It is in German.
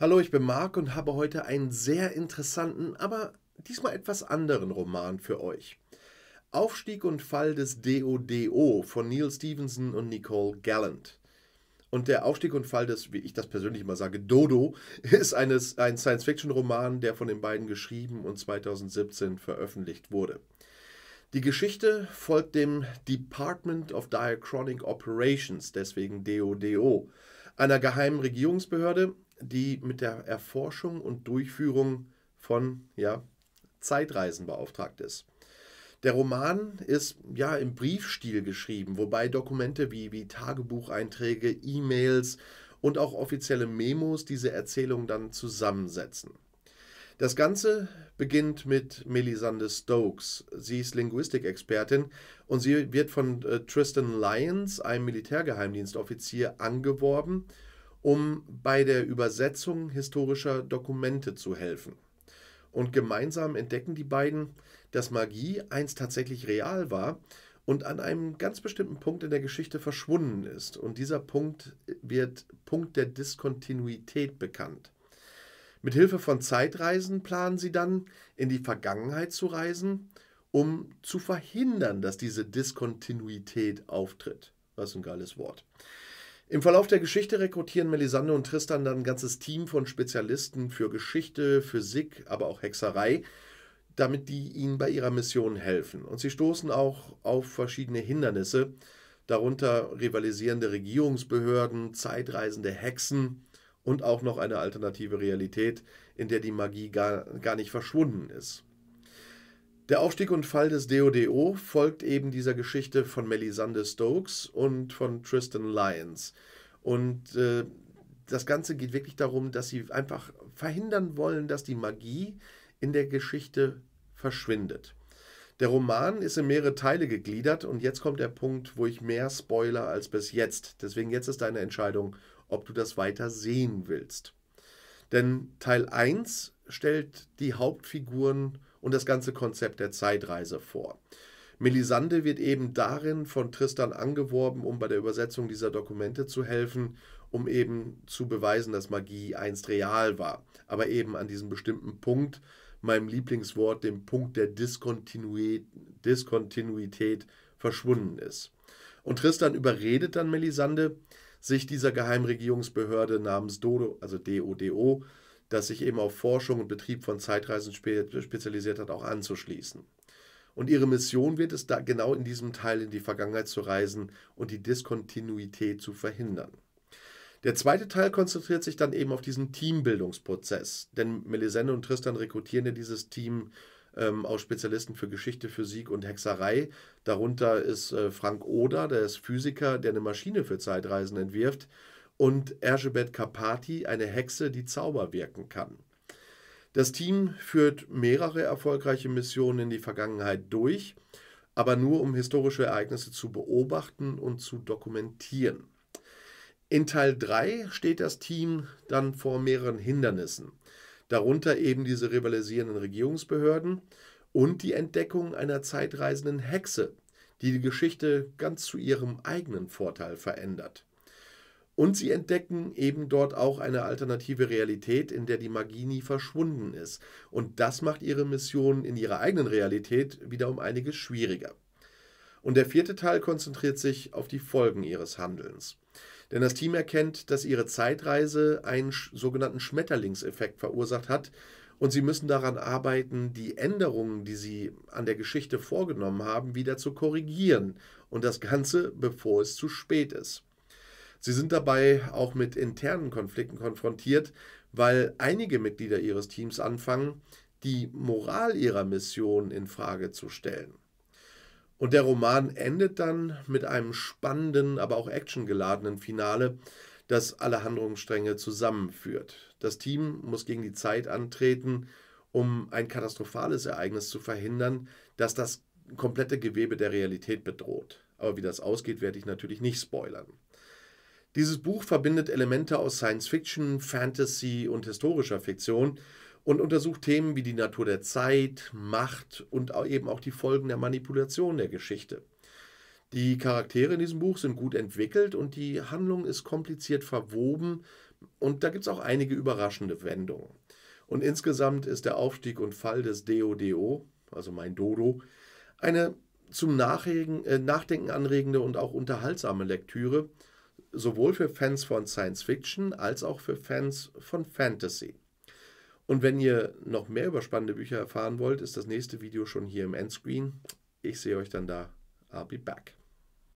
Hallo, ich bin Marc und habe heute einen sehr interessanten, aber diesmal etwas anderen Roman für euch. Aufstieg und Fall des DODO von Neil Stevenson und Nicole Gallant. Und der Aufstieg und Fall des, wie ich das persönlich immer sage, Dodo, ist eines, ein Science-Fiction-Roman, der von den beiden geschrieben und 2017 veröffentlicht wurde. Die Geschichte folgt dem Department of Diachronic Operations, deswegen DODO, einer geheimen Regierungsbehörde, die mit der Erforschung und Durchführung von ja, Zeitreisen beauftragt ist. Der Roman ist ja im Briefstil geschrieben, wobei Dokumente wie, wie Tagebucheinträge, E-Mails und auch offizielle Memos diese Erzählung dann zusammensetzen. Das Ganze beginnt mit Melisande Stokes. Sie ist Linguistikexpertin und sie wird von äh, Tristan Lyons, einem Militärgeheimdienstoffizier, angeworben um bei der Übersetzung historischer Dokumente zu helfen. Und gemeinsam entdecken die beiden, dass Magie einst tatsächlich real war und an einem ganz bestimmten Punkt in der Geschichte verschwunden ist. Und dieser Punkt wird Punkt der Diskontinuität bekannt. Mit Hilfe von Zeitreisen planen sie dann, in die Vergangenheit zu reisen, um zu verhindern, dass diese Diskontinuität auftritt. Was ein geiles Wort. Im Verlauf der Geschichte rekrutieren Melisande und Tristan dann ein ganzes Team von Spezialisten für Geschichte, Physik, aber auch Hexerei, damit die ihnen bei ihrer Mission helfen. Und sie stoßen auch auf verschiedene Hindernisse, darunter rivalisierende Regierungsbehörden, zeitreisende Hexen und auch noch eine alternative Realität, in der die Magie gar, gar nicht verschwunden ist. Der Aufstieg und Fall des DODO folgt eben dieser Geschichte von Melisande Stokes und von Tristan Lyons. Und äh, das Ganze geht wirklich darum, dass sie einfach verhindern wollen, dass die Magie in der Geschichte verschwindet. Der Roman ist in mehrere Teile gegliedert und jetzt kommt der Punkt, wo ich mehr Spoiler als bis jetzt. Deswegen jetzt ist deine Entscheidung, ob du das weiter sehen willst. Denn Teil 1 stellt die Hauptfiguren vor und das ganze Konzept der Zeitreise vor. Melisande wird eben darin von Tristan angeworben, um bei der Übersetzung dieser Dokumente zu helfen, um eben zu beweisen, dass Magie einst real war, aber eben an diesem bestimmten Punkt, meinem Lieblingswort, dem Punkt der Diskontinuität, Diskontinuität verschwunden ist. Und Tristan überredet dann Melisande, sich dieser Geheimregierungsbehörde namens Dodo, also DODO, das sich eben auf Forschung und Betrieb von Zeitreisen spezialisiert hat, auch anzuschließen. Und ihre Mission wird es, da genau in diesem Teil in die Vergangenheit zu reisen und die Diskontinuität zu verhindern. Der zweite Teil konzentriert sich dann eben auf diesen Teambildungsprozess, denn Melisende und Tristan rekrutieren ja dieses Team ähm, aus Spezialisten für Geschichte, Physik und Hexerei. Darunter ist äh, Frank Oder, der ist Physiker, der eine Maschine für Zeitreisen entwirft und Erzsébet Kapati, eine Hexe, die Zauber wirken kann. Das Team führt mehrere erfolgreiche Missionen in die Vergangenheit durch, aber nur um historische Ereignisse zu beobachten und zu dokumentieren. In Teil 3 steht das Team dann vor mehreren Hindernissen, darunter eben diese rivalisierenden Regierungsbehörden und die Entdeckung einer zeitreisenden Hexe, die die Geschichte ganz zu ihrem eigenen Vorteil verändert. Und sie entdecken eben dort auch eine alternative Realität, in der die Magie nie verschwunden ist. Und das macht ihre Mission in ihrer eigenen Realität wieder um einiges schwieriger. Und der vierte Teil konzentriert sich auf die Folgen ihres Handelns. Denn das Team erkennt, dass ihre Zeitreise einen sogenannten Schmetterlingseffekt verursacht hat und sie müssen daran arbeiten, die Änderungen, die sie an der Geschichte vorgenommen haben, wieder zu korrigieren und das Ganze, bevor es zu spät ist. Sie sind dabei auch mit internen Konflikten konfrontiert, weil einige Mitglieder ihres Teams anfangen, die Moral ihrer Mission in Frage zu stellen. Und der Roman endet dann mit einem spannenden, aber auch actiongeladenen Finale, das alle Handlungsstränge zusammenführt. Das Team muss gegen die Zeit antreten, um ein katastrophales Ereignis zu verhindern, das das komplette Gewebe der Realität bedroht. Aber wie das ausgeht, werde ich natürlich nicht spoilern. Dieses Buch verbindet Elemente aus Science Fiction, Fantasy und historischer Fiktion und untersucht Themen wie die Natur der Zeit, Macht und eben auch die Folgen der Manipulation der Geschichte. Die Charaktere in diesem Buch sind gut entwickelt und die Handlung ist kompliziert verwoben und da gibt es auch einige überraschende Wendungen. Und insgesamt ist der Aufstieg und Fall des DODO, also mein Dodo, eine zum äh, Nachdenken anregende und auch unterhaltsame Lektüre, sowohl für Fans von Science Fiction als auch für Fans von Fantasy. Und wenn ihr noch mehr über spannende Bücher erfahren wollt, ist das nächste Video schon hier im Endscreen. Ich sehe euch dann da. I'll be back.